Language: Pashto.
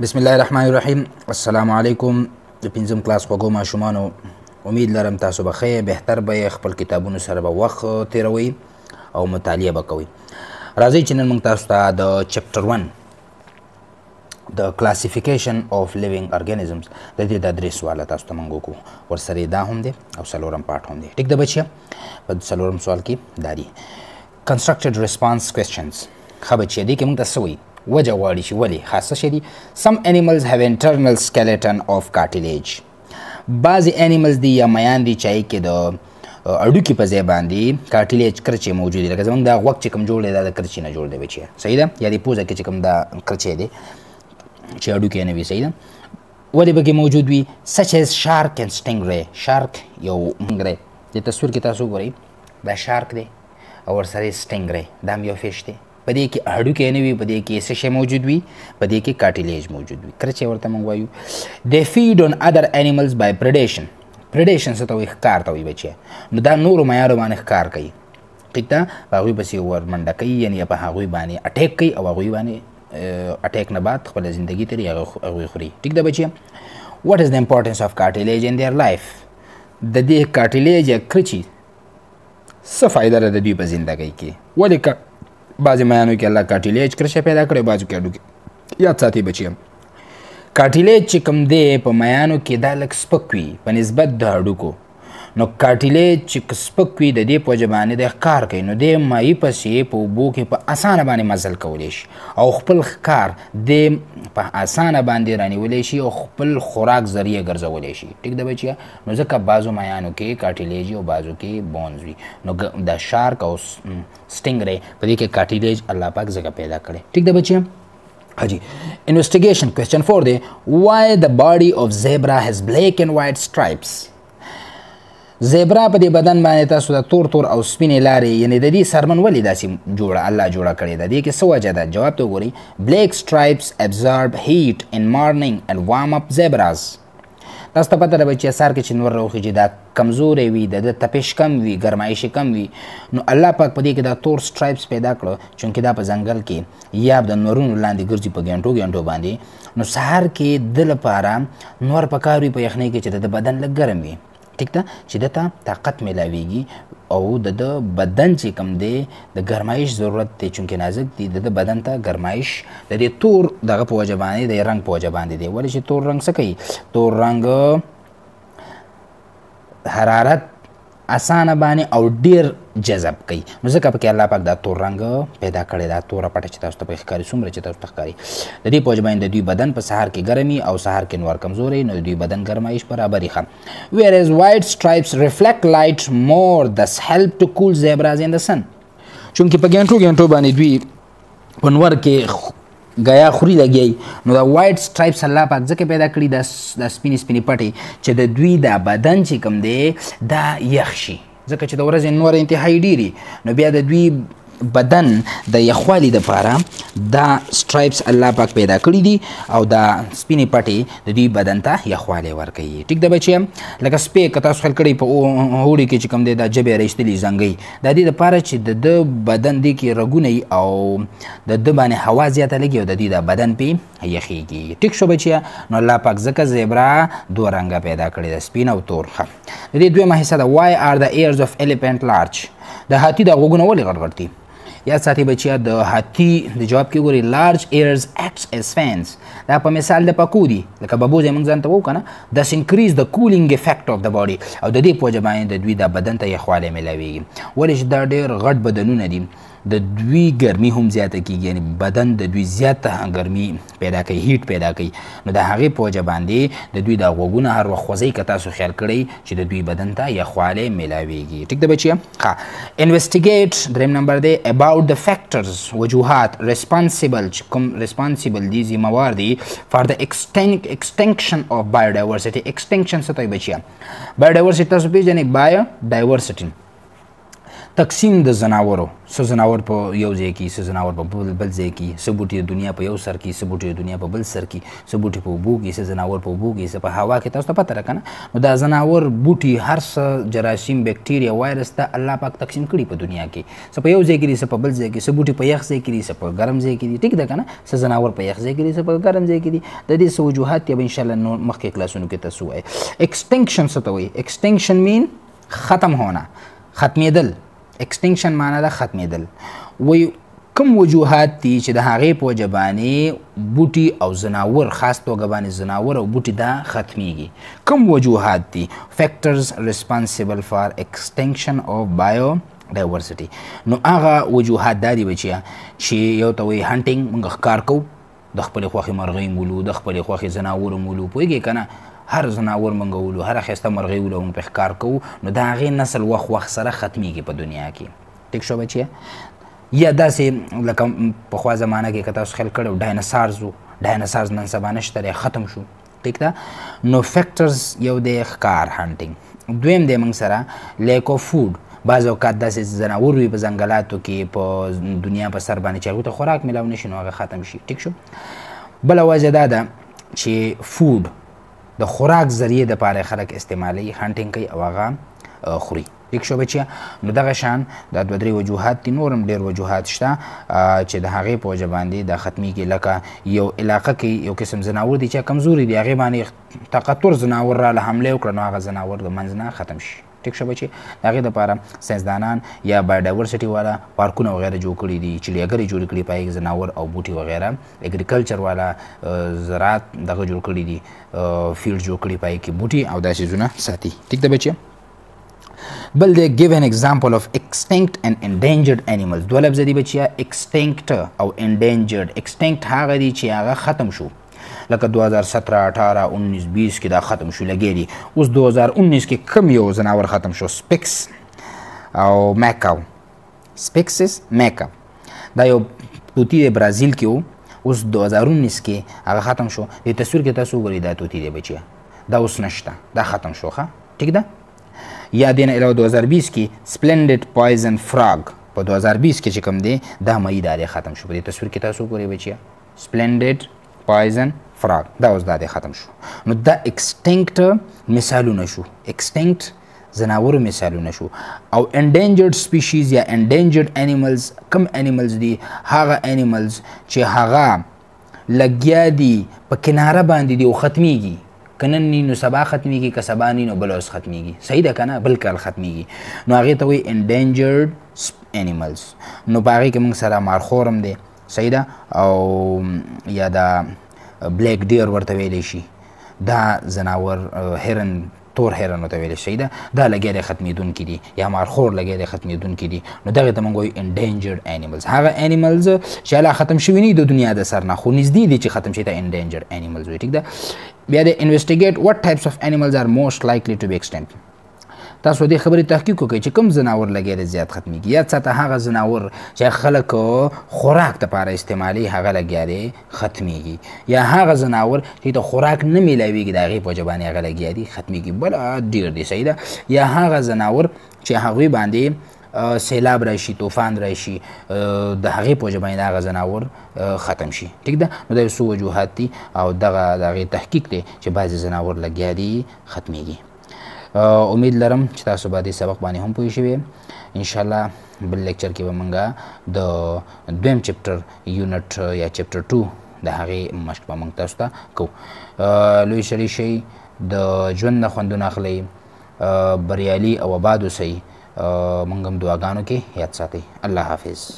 بسم الله الرحمن الرحیم السلام علیکم د پنځم کلاس خوګو ماشومانو امید لرم تاسو به خیر بهتر به خپل کتابونو سره به وخت تیروي او مطالعه به کوئ راځئ چې نن موږ تاسو ته د چپټر 1 د کلاسیفیکیشن اف لیوینګ ارګانیزمز د دې د درې سوال تاسو ته موږ وکړو ورسره دا هم دی او څلورم پارت هم دی ټیک ده بچیا په څلورم سوال کې داري کنستراکټډ ریسپانس کوېشنز خبر چې دې کې موږ تاسو وایي وجه غواړي چې ولې خاصه شي سم انیملز هاف انټرنل سکلیټن اف کارټیلیج بعضی انیملز دي یا میان دي چای کې د اډوکی په ځای باندې کارټیلیج کرچې موجود دي لکه زمونږ د غوږ چې کوم جوړ دی دا د کرچې نه جوړ دی بچی صحیح ده یا د پوزه کې چې کوم دا کرچې دی چې اډوکی نه وي صحیح ده ولې بګي موجود وي such as shark and stingray shark یو منګره د تصویر کې تاسو ګورئ دا شارک دی او ورسره سټینګری دا هم یو فیش دی په دې کې هډوکي نه وي په دې کې څه شی موجود وي په دې کې کارټیلیج موجود وي کله چې ورته موږ وایو they feed on other animals by predation predation څه ته وي ښکار ته وي بچي نو دا نورو معیارو باندې ښکار کوي قطه هغوی پسې ورمنډه کوي یعنی په هغوی باندې اټیک کوي او هغوی باندې اټیک نه بعد خپله زندگی ترې هغه هغوی خوري ټیک ده بچیه واټ از د امپورټنس آف کارټیلیج ان دیئر لایف د دې کارټیلیج یا کرچي څه فایده ده د دوی په زندګۍ کې ولې بعضې میانو کې الله کاټیلیج کرشه پیدا کړی بعضو کې اډو کې یاد ساتئ بچیم کاټیلیج چې کوم دی په میانو کې دا لږ سپک وي په نسبت د هډوکو نو کارټیلیج چې سپک وي د دې په وجه باندې د ښکار کوي نو دې مایع پسې په اوبو کې په اسانه باندې مزل کولی شي او خپل ښکار دې په اسانه باندې رانیولی شي او خپل خوراک ذریعه ګرځولی شي ټیک ده بچیا نو ځکه بعضو مایانو کې کارټیلیج او بعضو کې بونز وي نو د شارک او سټینګری په دې کې کارټیلیج الله پاک ځکه پیدا کړي ټیک ده بچیا Haji. Investigation question 4 day. Why the body of zebra has black and white stripes? زیبرا په دې بدن باندې تاسو د تور تور او سپینې لارې یعنی د دې سرمن ولې داسې جوړه الله جوړه کړې ده دې کې څه وجه ده جواب ته وګورئ بلیک سټرایپس ابزارب هیټ ان مارنینګ اند وارم اپ زیبراز تاسو ته پته ده چې سار کې چې نور راوخیږي دا کمزورې وي د تپش کم وي ګرمایش کم وي نو الله پاک په دې کې دا تور سټرایپس پیدا کړو چونکه دا په ځنګل کې یا د نورونو لاندې ګرځي په ګنټو ګنټو باندې نو سهار کې د لپاره نور پکاري په یخنۍ کې چې د بدن لګ ګرم وي ټیک ده چې د ته طاقت ملاويږي او د بدن چې کم دی د ګرمایش ضرورت دی چونکې نازک دی د بدن ته ګرمایش د دې تور دغه په وجه باندې د رنگ په وجه باندې دی ولې چې تور رنگ څه کوي تور رنگ حرارت اسانه باندې او ډیر جذب کوي نو ځکه پکې الله پاک دا تور رنگ پیدا کړی دا تور پټه چې تاسو ته په ښکاری څومره چې تاسو ته ښکاری د دې پوج باندې د دوی بدن په سهار کې ګرمي او سهار کې نور کمزوري نو د دوی بدن ګرمایش برابرې خان ویر از وایټ سټرایپس ریفلیکټ لایټ مور دس هیلپ ټو کول زیبراز ان د سن چونکه په ګڼټو ګڼټو باندې دوی پنور کې غیا خوري لګي نو دا وایټ سټرایپس الله پاک ځکه پیدا کړی د د سپینې سپینې پټې چې د دوی د بدن چې کم دی دا یخ شي ځکه چې د ورځې نور انتهایی ډیری نو بیا د دوی بدن د یخوالي د پاره دا سټرایپس الله پاک پیدا کړی دي او دا سپینې پټې د دوی بدن ته یخوالي ورکوي ټیک ده بچیم لکه سپې که تاسو خل کړی په هوړي کې چې کوم دی دا جبې رښتلی زنګي د دې لپاره چې د بدن دی کې رګونه او د د باندې هوا زیاته لګي او د دې د بدن پی یخیږي ټیک شو بچیا نو الله پاک زکه زیبرا دوه رنګه پیدا کړی د سپین او تور ښه د دې دویمه حصہ د وای آر د ایرز اف الیفنٹ لارج د هاتی د غوګونه ولې غړغړتي یا ساتي بچیا د هاتی د جواب کې ګوري لارج ایرز ایکټس اس فینس دا په مثال د پکو دي لکه بابو زمونږ ځان ته وو کنه د انکریز د کولینګ افیکټ اف د باډي او د دې په وجه باندې د دوی د بدن ته یخواله ملوي ولې چې دا ډېر غټ بدنونه دي د دوی ګرمي هم زیاته کیږي یعنی بدن د دوی زیاته ګرمي پیدا کوي هیټ پیدا کوي نو د هغې په وجه باندې د دوی د غوږونه هر وخت خوځئ که تاسو خیال کړئ چې د دوی بدن ته یخوالی میلاویږي ټیک ده بچیه ښه انویسټیګیټ دریم نمبر دی اباوټ د فیکټرز وجوهات ریسپانسیبل چې کوم ریسپانسیبل دي ذموار دي فار د اکسټینکشن آف بایوډایورسټي اکسټینکشن څه ته وایي بچیه بایوډایورسټي تاسو پېژنئ بایوډایورسټي تقسیم د زناورو څه زناور په یو ځای کې څه زناور په بل بل ځای کې څه بوټي د دنیا په یو سر کې څه بوټي د دنیا په بل سر کې څه بوټي په اوبو کې څه زناور په اوبو کې څه په هوا کې تاسو ته پته ده که نه نو دا زناور بوټي هر څه جراثیم بیکټیریا وایرس ته الله پاک تقسیم کړي په دنیا کې څه په یو ځای کې دي څه په بل ځای کې څه بوټي په یخ ځای کې دي څه په ګرم ځای کې دي ټیک ده که نه څه زناور په یخ ځای کې دي څه په ګرم ځای کې دي د دې څه وجوهات یا به انشاءالله نور مخکې کلاسونو کې تاسو وایي اکسټینکشن څه ته وایي اکسټینکشن مین ختم ہونا ختمېدل اکسټینکشن معنا د ختمېدل وای کوم وجوهات دي چې د هغې په وجه باندې بوټي او زناور خاص توګه باندې زناور او بوټي دا ختمیږي کوم وجوهات دي فیکټرز ریسپانسیبل فار اکسټینکشن اف بایو ډایورسټي نو هغه وجوهات دا دي بچیا چې یو ته وي هانټینګ موږ ښکار کوو د خپل خوخي مرغۍ مولو د خپل خوخي زناور مولو پويږي کنه هر زناور مونږ ولو هر خسته مرغې ولو مونږ په ښکار کوو نو دا هغه نسل وخت وخت سره ختميږي په دنیا کې ټیک شو بچي یا داسې لکه په خوا زمانہ کې کته خل کړو ډایناسورز ډایناسورز نن سبا نشته ختم شو ټیک ده نو فیکٹرز یو د ښکار هانټینګ دویم د موږ سره لیک اف فود بعض اوقات داسې زناور وي په ځنګلاتو کې په دنیا په سر باندې چې هغوی ته خوراک میلاو نه شي نو هغه ختم شي ټیک شو بله وجه دا ده چې فود د خوراک ذریعہ د پاره خلک استعمالي هانټینګ کوي او هغه خوري یک شو بچیا نو دغه شان د دوه درې وجوهات دي نورم ډیر وجوهات شته چې د هغې په وجه باندې د ختمي کې لکه یو علاقه کې یو قسم زناور دي چې کمزوري دي هغې باندې تقطر زناور را له حمله وکړه نو هغه زناور د منځ نه ختم شي ټیک شوی چې د هغې دپاره ساینسدانان یا بایوډایورسټي والا پارکونه وغیره جوړ کړي دي چې لګرې جوړې کړي په زناور او بوټي وغیره اګریکلچر والا زراعت دغه جوړ کړي دي فیلډ جوړ کړي په کې بوټي او داسې زونه ساتي ټیک ده بچیه بل دی give an example of extinct and endangered animals دوه لفظ دی بچیا extinct او endangered extinct هغه دی چې هغه ختم شو لکه 2017 18 19 20 کې دا ختم شو لګی دي اوس 2019 کې کم یو زناور ختم شو سپیکس او میکاو سپیکسس میکاو دا یو توتی د برازیل کې وو اوس 2019 کې هغه ختم شو د تصویر کې تاسو ګورئ دا توتی دی بچیا دا اوس نشته دا ختم شو ښه ټیک ده یا دین علاوه 2020 کې سپلینډډ پویزن فراګ په 2020 کې چې کوم دی دا مې دا ختم شو په دې تصویر کې تاسو ګورئ بچیا سپلینډډ پایزن فراګ دا اوس دا دی ختم شو نو دا اکسټینکټ مثالونه شو اکسټینکټ زناور مثالونه شو او انډینجرډ سپیشیز یا انډینجرډ انیملز کم انیملز دي هغه انیملز چې هغه لګیا دي په کناره باندې دي او ختميږي کنن نو سبا ختميږي که سبا نو بل اوس ختميږي صحیح ده کنه بل کال ختميږي نو هغه ته وي انډینجرډ انیملز نو باغې کې موږ سره مارخورم دي صحیح ده او یا دا بلیک ډیر ورته ویلی شي دا زناور هرن تور هرن ورته ویلی شي ده دا لګیا د ختمیدونکي دي یا مارخور لګیا د ختمیدونکي دي نو دغه ته موږ وایو انډینجرډ انیملز هغه انیملز چې لا ختم شوي نه د دنیا د سر نه خو نږدې دي چې ختم شي ته انډینجرډ انیملز وي ټیک ده بیا د انویسټیګیټ وات ټایپس اف انیملز ار موست لایکلی ټو بی ایکسټینټ تاسو دې خبرې تحقیق وکړئ چې کوم ځناور لګیا دی زیات ختمیږي یا څه ته هغه ځناور چې خلک خوراک دپاره استعمالي هغه لګیا دی ختمیږي یا هغه ځناور چې د خوراک نه میلاویږي د هغې په وجه باندې هغه لګیا دی ختمیږي بله ډېر دی صحیح ده یا هغه ځناور چې هغوی باندې سیلاب راشي طوفان راشي د هغې په وجه باندې هغه ځناور ختم شي ټیک ده نو دا یو څو وجوهات دي او دغه د هغې تحقیق دی چې بعضې ځناور لګیا دي ختمیږي امید لرم چې تاسو به دې سبق باندې هم پوه شئ ان شاء الله بل لیکچر کې به مونږه د دویم چپټر یونټ یا چپټر 2 د هغې مشق به مونږ تاسو ته کوو لوی سړي شئ د ژوند نه خوندونه اخلئ بریالي او آباد اوسئ مونږ هم دعاګانو کې یاد ساتئ الله حافظ